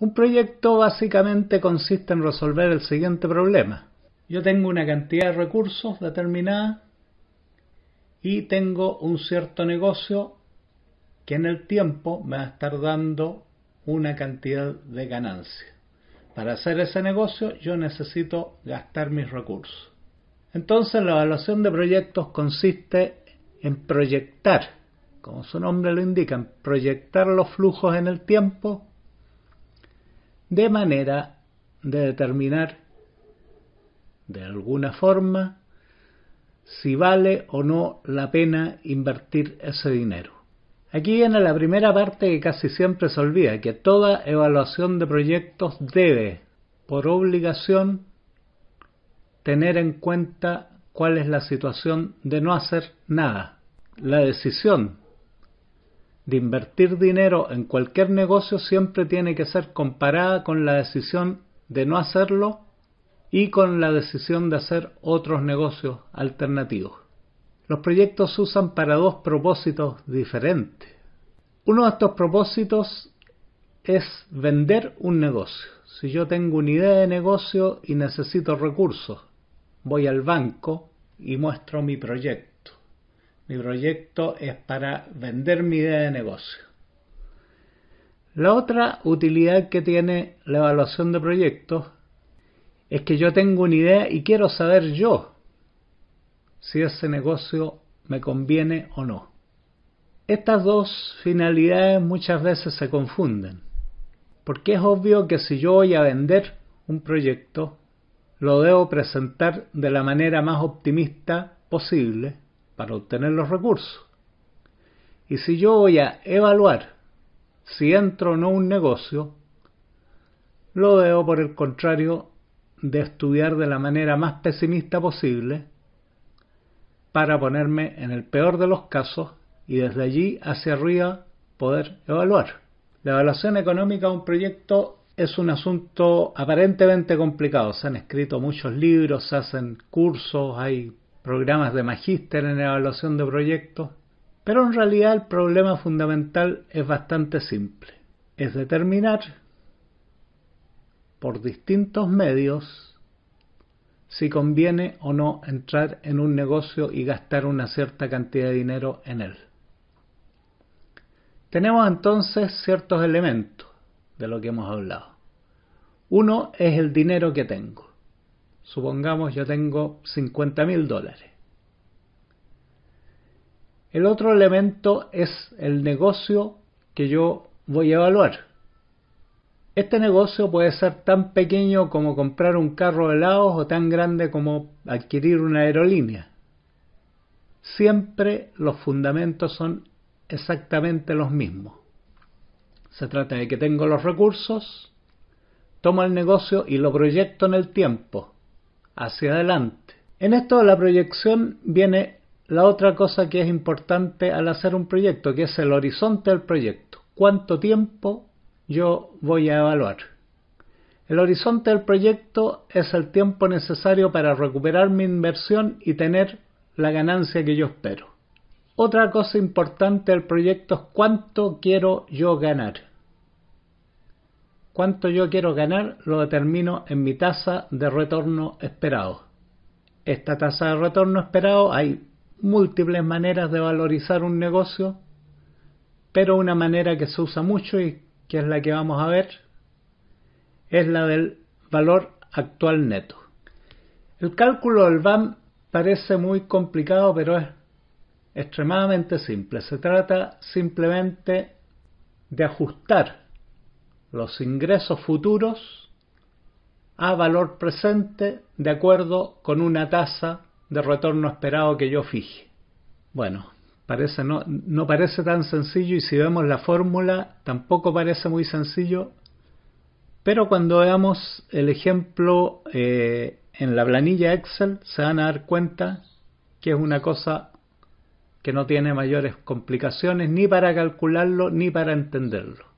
Un proyecto básicamente consiste en resolver el siguiente problema. Yo tengo una cantidad de recursos determinada y tengo un cierto negocio que en el tiempo me va a estar dando una cantidad de ganancia. Para hacer ese negocio yo necesito gastar mis recursos. Entonces la evaluación de proyectos consiste en proyectar, como su nombre lo indica, proyectar los flujos en el tiempo de manera de determinar de alguna forma si vale o no la pena invertir ese dinero. Aquí viene la primera parte que casi siempre se olvida, que toda evaluación de proyectos debe, por obligación, tener en cuenta cuál es la situación de no hacer nada. La decisión de invertir dinero en cualquier negocio siempre tiene que ser comparada con la decisión de no hacerlo y con la decisión de hacer otros negocios alternativos. Los proyectos se usan para dos propósitos diferentes. Uno de estos propósitos es vender un negocio. Si yo tengo una idea de negocio y necesito recursos, voy al banco y muestro mi proyecto mi proyecto es para vender mi idea de negocio. La otra utilidad que tiene la evaluación de proyectos es que yo tengo una idea y quiero saber yo si ese negocio me conviene o no. Estas dos finalidades muchas veces se confunden, porque es obvio que si yo voy a vender un proyecto, lo debo presentar de la manera más optimista posible para obtener los recursos. Y si yo voy a evaluar si entro o no un negocio, lo debo por el contrario de estudiar de la manera más pesimista posible para ponerme en el peor de los casos y desde allí hacia arriba poder evaluar. La evaluación económica de un proyecto es un asunto aparentemente complicado. Se han escrito muchos libros, se hacen cursos, hay programas de magíster en evaluación de proyectos, pero en realidad el problema fundamental es bastante simple. Es determinar por distintos medios si conviene o no entrar en un negocio y gastar una cierta cantidad de dinero en él. Tenemos entonces ciertos elementos de lo que hemos hablado. Uno es el dinero que tengo. Supongamos yo tengo 50 mil dólares. El otro elemento es el negocio que yo voy a evaluar. Este negocio puede ser tan pequeño como comprar un carro de helados o tan grande como adquirir una aerolínea. Siempre los fundamentos son exactamente los mismos. Se trata de que tengo los recursos, tomo el negocio y lo proyecto en el tiempo hacia adelante. En esto de la proyección viene la otra cosa que es importante al hacer un proyecto, que es el horizonte del proyecto. ¿Cuánto tiempo yo voy a evaluar? El horizonte del proyecto es el tiempo necesario para recuperar mi inversión y tener la ganancia que yo espero. Otra cosa importante del proyecto es cuánto quiero yo ganar cuánto yo quiero ganar lo determino en mi tasa de retorno esperado. Esta tasa de retorno esperado hay múltiples maneras de valorizar un negocio, pero una manera que se usa mucho y que es la que vamos a ver es la del valor actual neto. El cálculo del BAM parece muy complicado, pero es extremadamente simple. Se trata simplemente de ajustar los ingresos futuros a valor presente de acuerdo con una tasa de retorno esperado que yo fije. Bueno, parece no, no parece tan sencillo y si vemos la fórmula tampoco parece muy sencillo, pero cuando veamos el ejemplo eh, en la planilla Excel se van a dar cuenta que es una cosa que no tiene mayores complicaciones ni para calcularlo ni para entenderlo.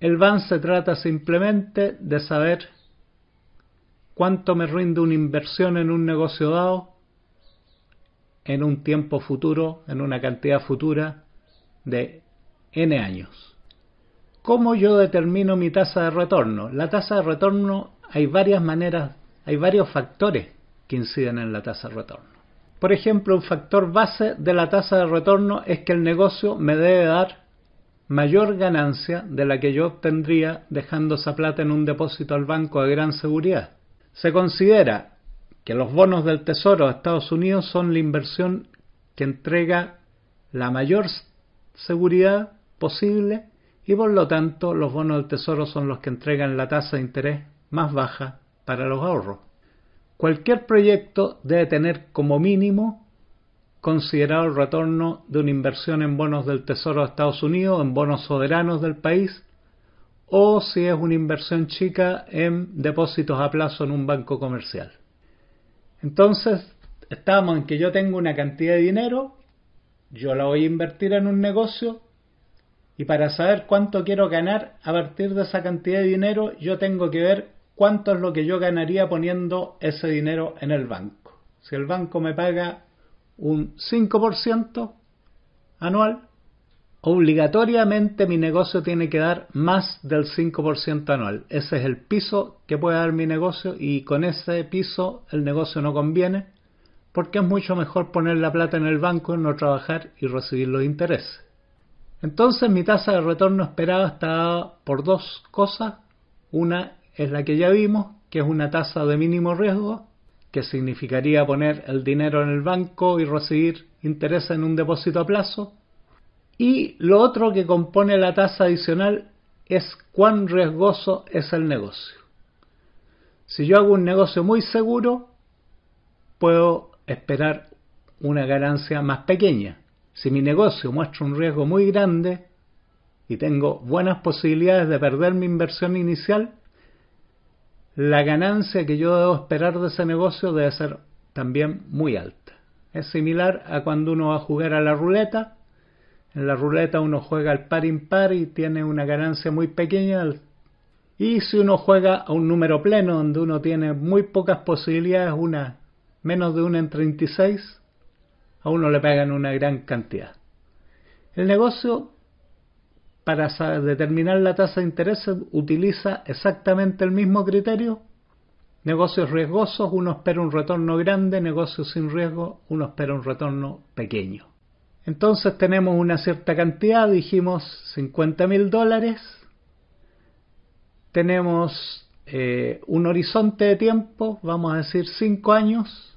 El van se trata simplemente de saber cuánto me rinde una inversión en un negocio dado en un tiempo futuro, en una cantidad futura de n años. ¿Cómo yo determino mi tasa de retorno? La tasa de retorno hay varias maneras, hay varios factores que inciden en la tasa de retorno. Por ejemplo, un factor base de la tasa de retorno es que el negocio me debe dar mayor ganancia de la que yo obtendría dejando esa plata en un depósito al banco de gran seguridad. Se considera que los bonos del Tesoro de Estados Unidos son la inversión que entrega la mayor seguridad posible y por lo tanto los bonos del Tesoro son los que entregan la tasa de interés más baja para los ahorros. Cualquier proyecto debe tener como mínimo considerado el retorno de una inversión en bonos del Tesoro de Estados Unidos, en bonos soberanos del país, o si es una inversión chica en depósitos a plazo en un banco comercial. Entonces, estamos en que yo tengo una cantidad de dinero, yo la voy a invertir en un negocio, y para saber cuánto quiero ganar a partir de esa cantidad de dinero, yo tengo que ver cuánto es lo que yo ganaría poniendo ese dinero en el banco. Si el banco me paga un 5% anual, obligatoriamente mi negocio tiene que dar más del 5% anual. Ese es el piso que puede dar mi negocio y con ese piso el negocio no conviene porque es mucho mejor poner la plata en el banco, y no trabajar y recibir los intereses. Entonces mi tasa de retorno esperada está dada por dos cosas. Una es la que ya vimos, que es una tasa de mínimo riesgo, que significaría poner el dinero en el banco y recibir interés en un depósito a plazo. Y lo otro que compone la tasa adicional es cuán riesgoso es el negocio. Si yo hago un negocio muy seguro, puedo esperar una ganancia más pequeña. Si mi negocio muestra un riesgo muy grande y tengo buenas posibilidades de perder mi inversión inicial, la ganancia que yo debo esperar de ese negocio debe ser también muy alta. Es similar a cuando uno va a jugar a la ruleta. En la ruleta uno juega al par impar y tiene una ganancia muy pequeña. Y si uno juega a un número pleno donde uno tiene muy pocas posibilidades, una menos de una en 36, a uno le pagan una gran cantidad. El negocio para determinar la tasa de interés utiliza exactamente el mismo criterio. Negocios riesgosos, uno espera un retorno grande, negocios sin riesgo, uno espera un retorno pequeño. Entonces tenemos una cierta cantidad, dijimos 50 mil dólares, tenemos eh, un horizonte de tiempo, vamos a decir 5 años,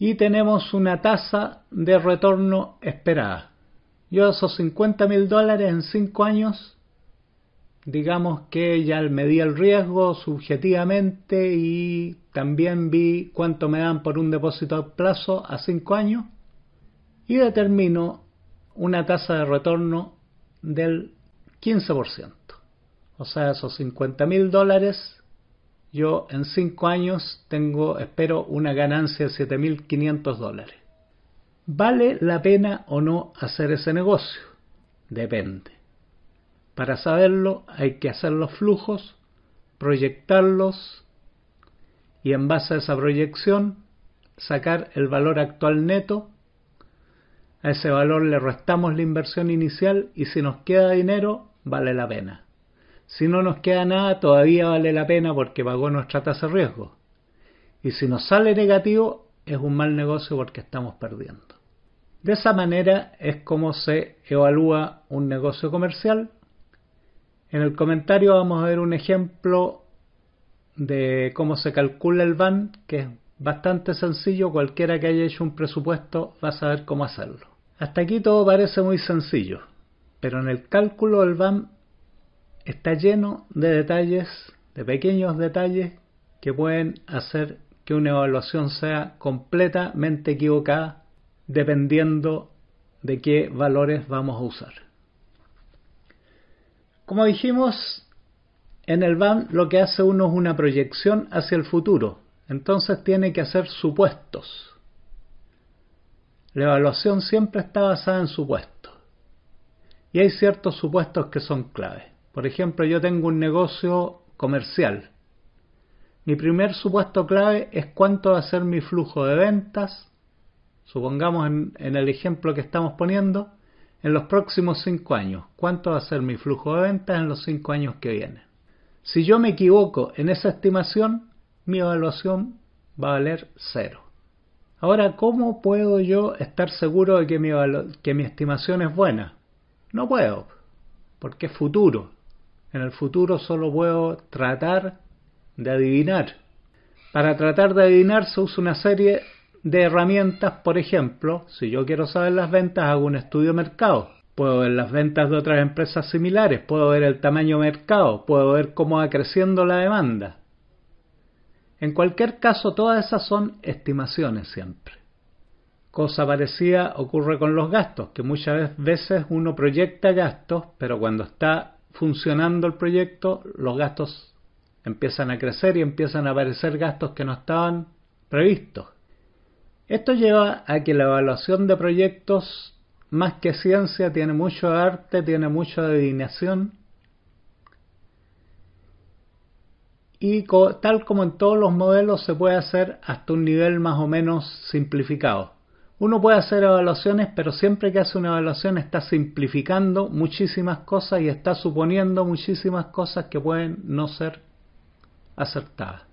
y tenemos una tasa de retorno esperada. Yo esos 50 mil dólares en 5 años, digamos que ya medí el riesgo subjetivamente y también vi cuánto me dan por un depósito a plazo a 5 años y determino una tasa de retorno del 15%. O sea, esos 50 mil dólares, yo en 5 años tengo, espero, una ganancia de 7.500 dólares. ¿Vale la pena o no hacer ese negocio? Depende. Para saberlo hay que hacer los flujos, proyectarlos y en base a esa proyección sacar el valor actual neto. A ese valor le restamos la inversión inicial y si nos queda dinero vale la pena. Si no nos queda nada todavía vale la pena porque pagó nuestra tasa de riesgo. Y si nos sale negativo es un mal negocio porque estamos perdiendo. De esa manera es como se evalúa un negocio comercial. En el comentario vamos a ver un ejemplo de cómo se calcula el VAN, que es bastante sencillo, cualquiera que haya hecho un presupuesto va a saber cómo hacerlo. Hasta aquí todo parece muy sencillo, pero en el cálculo del VAN está lleno de detalles, de pequeños detalles que pueden hacer que una evaluación sea completamente equivocada dependiendo de qué valores vamos a usar. Como dijimos, en el BAM lo que hace uno es una proyección hacia el futuro, entonces tiene que hacer supuestos. La evaluación siempre está basada en supuestos. Y hay ciertos supuestos que son clave. Por ejemplo, yo tengo un negocio comercial mi primer supuesto clave es cuánto va a ser mi flujo de ventas, supongamos en, el ejemplo que estamos poniendo, en los próximos 5 años. ¿Cuánto va a ser mi flujo de ventas en los 5 años que vienen? Si yo me equivoco en esa estimación, mi evaluación va a valer cero. Ahora, ¿cómo puedo yo estar seguro de que mi, que mi estimación es buena? No puedo, porque es futuro. En el futuro solo puedo tratar de adivinar. Para tratar de adivinar se usa una serie de herramientas, por ejemplo, si yo quiero saber las ventas hago un estudio de mercado, puedo ver las ventas de otras empresas similares, puedo ver el tamaño mercado, puedo ver cómo va creciendo la demanda. En cualquier caso, todas esas son estimaciones siempre. Cosa parecida ocurre con los gastos, que muchas veces uno proyecta gastos, pero cuando está funcionando el proyecto, los gastos empiezan a crecer y empiezan a aparecer gastos que no estaban previstos. Esto lleva a que la evaluación de proyectos, más que ciencia, tiene mucho arte, tiene mucha adivinación. Y tal como en todos los modelos se puede hacer hasta un nivel más o menos simplificado. Uno puede hacer evaluaciones, pero siempre que hace una evaluación está simplificando muchísimas cosas y está suponiendo muchísimas cosas que pueden no ser acertada.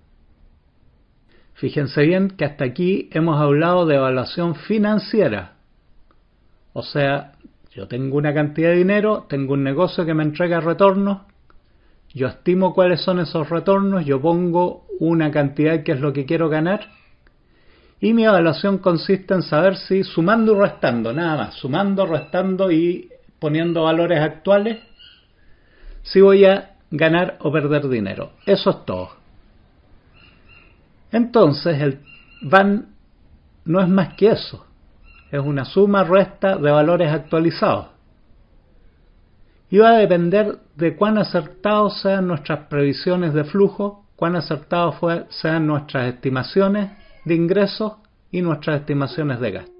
Fíjense bien que hasta aquí hemos hablado de evaluación financiera. O sea, yo tengo una cantidad de dinero, tengo un negocio que me entrega retornos, yo estimo cuáles son esos retornos, yo pongo una cantidad que es lo que quiero ganar y mi evaluación consiste en saber si sumando y restando, nada más, sumando, restando y poniendo valores actuales, si voy a ganar o perder dinero. Eso es todo. Entonces el van no es más que eso, es una suma resta de valores actualizados. Y va a depender de cuán acertados sean nuestras previsiones de flujo, cuán acertados sean nuestras estimaciones de ingresos y nuestras estimaciones de gasto.